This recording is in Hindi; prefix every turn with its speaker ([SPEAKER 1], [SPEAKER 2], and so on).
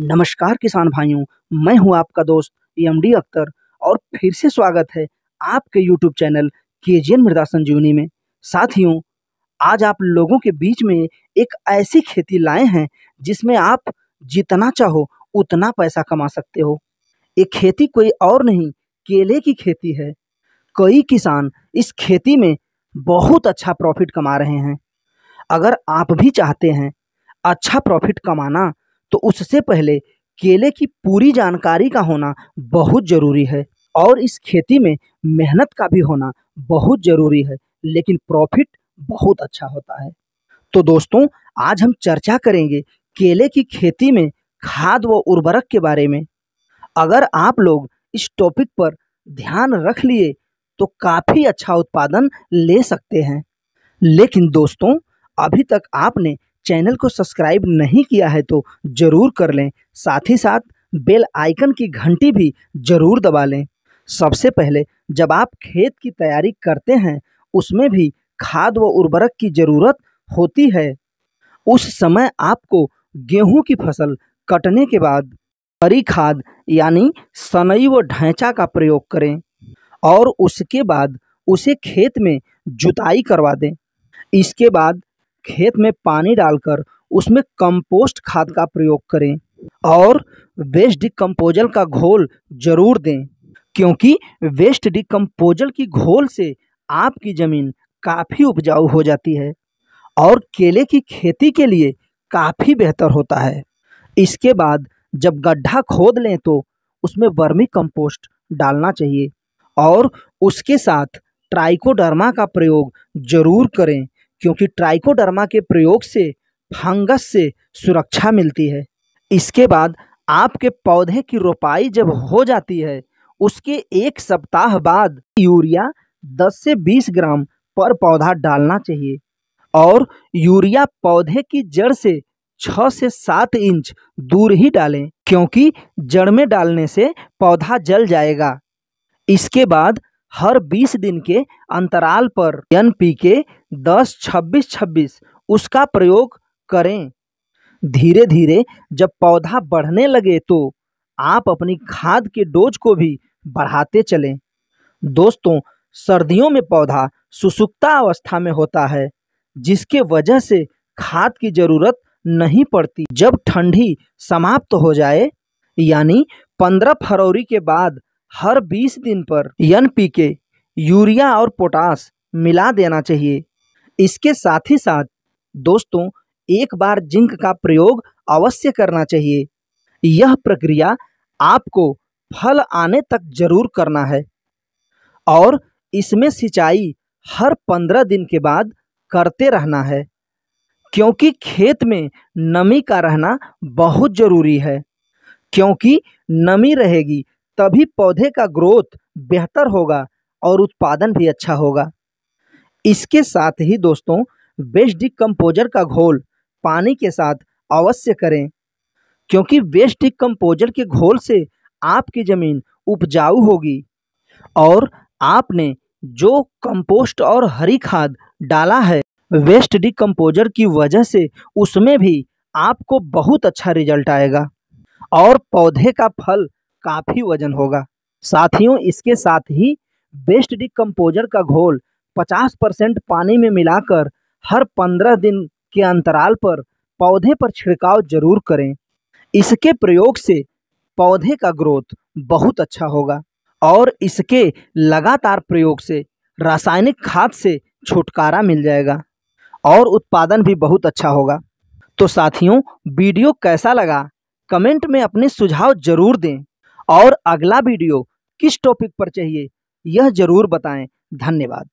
[SPEAKER 1] नमस्कार किसान भाइयों मैं हूं आपका दोस्त एम डी अख्तर और फिर से स्वागत है आपके यूट्यूब चैनल के जी एन मृदा संजीवनी में साथियों आज आप लोगों के बीच में एक ऐसी खेती लाए हैं जिसमें आप जितना चाहो उतना पैसा कमा सकते हो ये खेती कोई और नहीं केले की खेती है कई किसान इस खेती में बहुत अच्छा प्रॉफिट कमा रहे हैं अगर आप भी चाहते हैं अच्छा प्रॉफिट कमाना तो उससे पहले केले की पूरी जानकारी का होना बहुत ज़रूरी है और इस खेती में मेहनत का भी होना बहुत ज़रूरी है लेकिन प्रॉफिट बहुत अच्छा होता है तो दोस्तों आज हम चर्चा करेंगे केले की खेती में खाद व उर्वरक के बारे में अगर आप लोग इस टॉपिक पर ध्यान रख लिए तो काफ़ी अच्छा उत्पादन ले सकते हैं लेकिन दोस्तों अभी तक आपने चैनल को सब्सक्राइब नहीं किया है तो ज़रूर कर लें साथ ही साथ बेल आइकन की घंटी भी ज़रूर दबा लें सबसे पहले जब आप खेत की तैयारी करते हैं उसमें भी खाद व उर्वरक की ज़रूरत होती है उस समय आपको गेहूं की फसल कटने के बाद हरी खाद यानी सनई व ढैचा का प्रयोग करें और उसके बाद उसे खेत में जुताई करवा दें इसके बाद खेत में पानी डालकर उसमें कंपोस्ट खाद का प्रयोग करें और वेस्ट डिकम्पोजल का घोल जरूर दें क्योंकि वेस्ट डिकम्पोजल की घोल से आपकी ज़मीन काफ़ी उपजाऊ हो जाती है और केले की खेती के लिए काफ़ी बेहतर होता है इसके बाद जब गड्ढा खोद लें तो उसमें वर्मी कंपोस्ट डालना चाहिए और उसके साथ ट्राइकोडर्मा का प्रयोग जरूर करें क्योंकि ट्राइकोडर्मा के प्रयोग से फंगस से सुरक्षा मिलती है इसके बाद आपके पौधे की रोपाई जब हो जाती है उसके एक सप्ताह बाद यूरिया 10 से 20 ग्राम पर पौधा डालना चाहिए और यूरिया पौधे की जड़ से 6 से सात इंच दूर ही डालें क्योंकि जड़ में डालने से पौधा जल जाएगा इसके बाद हर 20 दिन के अंतराल पर एन पी के दस छब्बीस छब्बीस उसका प्रयोग करें धीरे धीरे जब पौधा बढ़ने लगे तो आप अपनी खाद के डोज को भी बढ़ाते चलें दोस्तों सर्दियों में पौधा सुसुप्ता अवस्था में होता है जिसके वजह से खाद की ज़रूरत नहीं पड़ती जब ठंडी समाप्त हो जाए यानी पंद्रह फरवरी के बाद हर 20 दिन पर एन यूरिया और पोटास मिला देना चाहिए इसके साथ ही साथ दोस्तों एक बार जिंक का प्रयोग अवश्य करना चाहिए यह प्रक्रिया आपको फल आने तक जरूर करना है और इसमें सिंचाई हर पंद्रह दिन के बाद करते रहना है क्योंकि खेत में नमी का रहना बहुत ज़रूरी है क्योंकि नमी रहेगी तभी पौधे का ग्रोथ बेहतर होगा और उत्पादन भी अच्छा होगा इसके साथ ही दोस्तों वेस्ट डिकम्पोजर का घोल पानी के साथ अवश्य करें क्योंकि वेस्ट डिकम्पोजर के घोल से आपकी ज़मीन उपजाऊ होगी और आपने जो कंपोस्ट और हरी खाद डाला है वेस्ट डिकम्पोजर की वजह से उसमें भी आपको बहुत अच्छा रिजल्ट आएगा और पौधे का फल काफ़ी वजन होगा साथियों इसके साथ ही बेस्ट डिकम्पोजर का घोल 50 परसेंट पानी में मिलाकर हर 15 दिन के अंतराल पर पौधे पर छिड़काव जरूर करें इसके प्रयोग से पौधे का ग्रोथ बहुत अच्छा होगा और इसके लगातार प्रयोग से रासायनिक खाद से छुटकारा मिल जाएगा और उत्पादन भी बहुत अच्छा होगा तो साथियों वीडियो कैसा लगा कमेंट में अपने सुझाव जरूर दें और अगला वीडियो किस टॉपिक पर चाहिए यह जरूर बताएं धन्यवाद